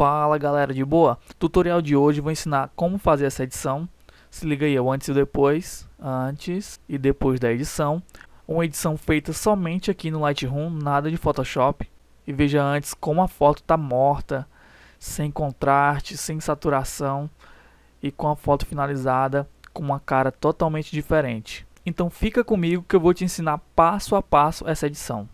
Fala galera de boa, tutorial de hoje vou ensinar como fazer essa edição, se liga aí, é o antes e depois, antes e depois da edição, uma edição feita somente aqui no Lightroom, nada de Photoshop, e veja antes como a foto está morta, sem contraste, sem saturação, e com a foto finalizada com uma cara totalmente diferente. Então fica comigo que eu vou te ensinar passo a passo essa edição.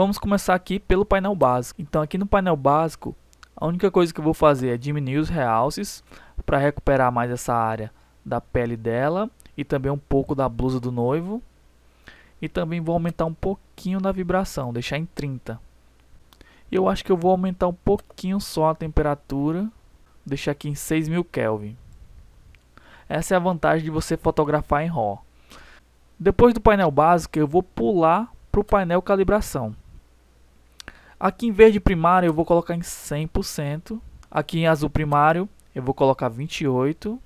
Vamos começar aqui pelo painel básico. Então aqui no painel básico, a única coisa que eu vou fazer é diminuir os realces para recuperar mais essa área da pele dela e também um pouco da blusa do noivo. E também vou aumentar um pouquinho na vibração, deixar em 30. E eu acho que eu vou aumentar um pouquinho só a temperatura, deixar aqui em 6000 Kelvin. Essa é a vantagem de você fotografar em RAW. Depois do painel básico, eu vou pular para o painel calibração. Aqui em verde primário eu vou colocar em 100%. Aqui em azul primário eu vou colocar 28.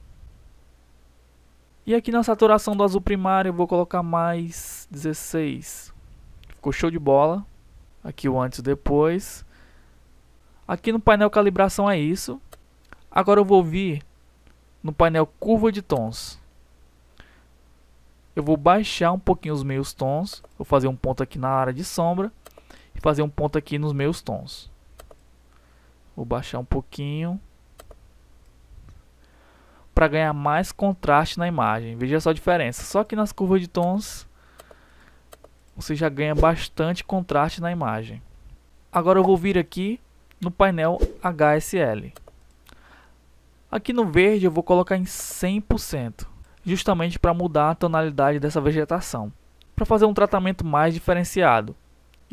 E aqui na saturação do azul primário eu vou colocar mais 16. Ficou show de bola. Aqui o antes e depois. Aqui no painel calibração é isso. Agora eu vou vir no painel curva de tons. Eu vou baixar um pouquinho os meios tons. Vou fazer um ponto aqui na área de sombra fazer um ponto aqui nos meus tons. Vou baixar um pouquinho. Para ganhar mais contraste na imagem. Veja só a diferença. Só que nas curvas de tons, você já ganha bastante contraste na imagem. Agora eu vou vir aqui no painel HSL. Aqui no verde eu vou colocar em 100%. Justamente para mudar a tonalidade dessa vegetação. Para fazer um tratamento mais diferenciado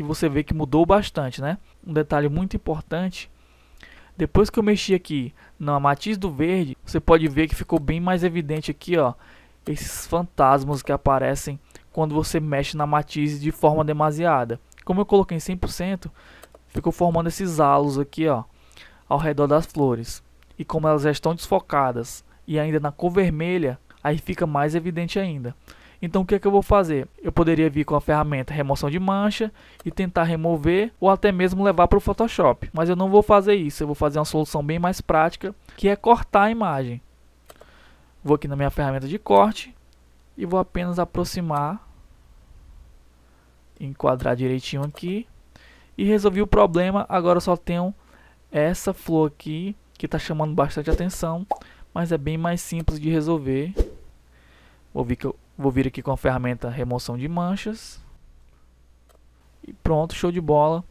e você vê que mudou bastante, né? Um detalhe muito importante, depois que eu mexi aqui na matiz do verde, você pode ver que ficou bem mais evidente aqui, ó, esses fantasmas que aparecem quando você mexe na matiz de forma demasiada. Como eu coloquei em 100%, ficou formando esses halos aqui, ó, ao redor das flores. E como elas já estão desfocadas e ainda na cor vermelha, aí fica mais evidente ainda. Então o que, é que eu vou fazer? Eu poderia vir com a ferramenta remoção de mancha e tentar remover ou até mesmo levar para o Photoshop. Mas eu não vou fazer isso, eu vou fazer uma solução bem mais prática, que é cortar a imagem. Vou aqui na minha ferramenta de corte e vou apenas aproximar, enquadrar direitinho aqui e resolvi o problema. Agora só tenho essa flor aqui que está chamando bastante atenção, mas é bem mais simples de resolver. Vou vir que eu Vou vir aqui com a ferramenta remoção de manchas. E pronto, show de bola.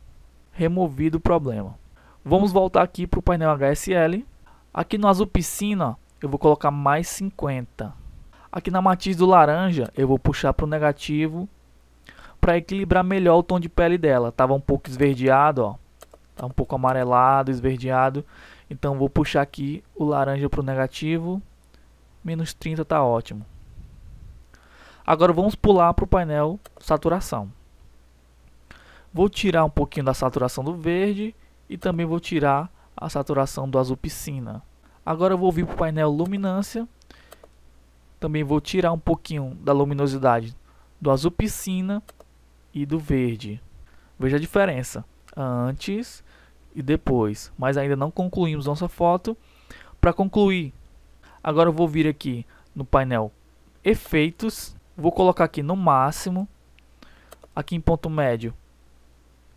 Removido o problema. Vamos voltar aqui para o painel HSL. Aqui no azul piscina, eu vou colocar mais 50. Aqui na matiz do laranja, eu vou puxar para o negativo para equilibrar melhor o tom de pele dela. Tava um pouco esverdeado, ó. Tá um pouco amarelado, esverdeado. Então vou puxar aqui o laranja para o negativo. Menos 30 tá ótimo. Agora vamos pular para o painel saturação. Vou tirar um pouquinho da saturação do verde e também vou tirar a saturação do azul piscina. Agora eu vou vir para o painel luminância. Também vou tirar um pouquinho da luminosidade do azul piscina e do verde. Veja a diferença antes e depois, mas ainda não concluímos nossa foto. Para concluir, agora eu vou vir aqui no painel efeitos Vou colocar aqui no máximo. Aqui em ponto médio,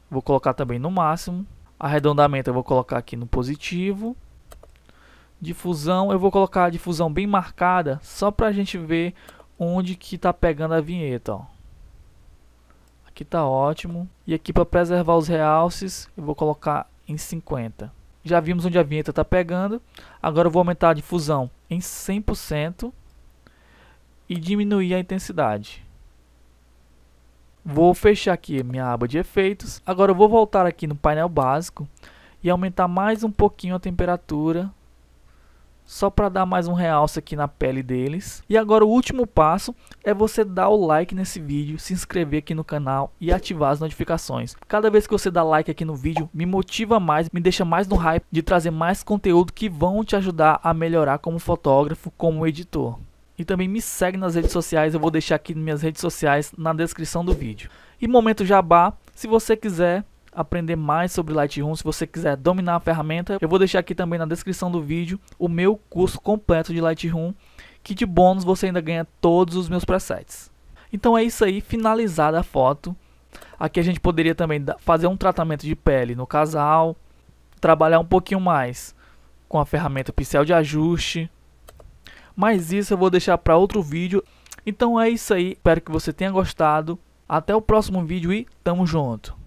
vou colocar também no máximo. Arredondamento eu vou colocar aqui no positivo. Difusão, eu vou colocar a difusão bem marcada, só para a gente ver onde que está pegando a vinheta. Ó. Aqui está ótimo. E aqui para preservar os realces, eu vou colocar em 50. Já vimos onde a vinheta está pegando. Agora eu vou aumentar a difusão em 100% e diminuir a intensidade. Vou fechar aqui minha aba de efeitos. Agora eu vou voltar aqui no painel básico e aumentar mais um pouquinho a temperatura só para dar mais um realce aqui na pele deles. E agora o último passo é você dar o like nesse vídeo, se inscrever aqui no canal e ativar as notificações. Cada vez que você dá like aqui no vídeo, me motiva mais, me deixa mais no hype de trazer mais conteúdo que vão te ajudar a melhorar como fotógrafo, como editor. E também me segue nas redes sociais, eu vou deixar aqui minhas redes sociais na descrição do vídeo. E momento jabá, se você quiser aprender mais sobre Lightroom, se você quiser dominar a ferramenta, eu vou deixar aqui também na descrição do vídeo o meu curso completo de Lightroom, que de bônus você ainda ganha todos os meus presets. Então é isso aí, finalizada a foto. Aqui a gente poderia também fazer um tratamento de pele no casal, trabalhar um pouquinho mais com a ferramenta pincel de ajuste, mas isso eu vou deixar para outro vídeo. Então é isso aí. Espero que você tenha gostado. Até o próximo vídeo e tamo junto.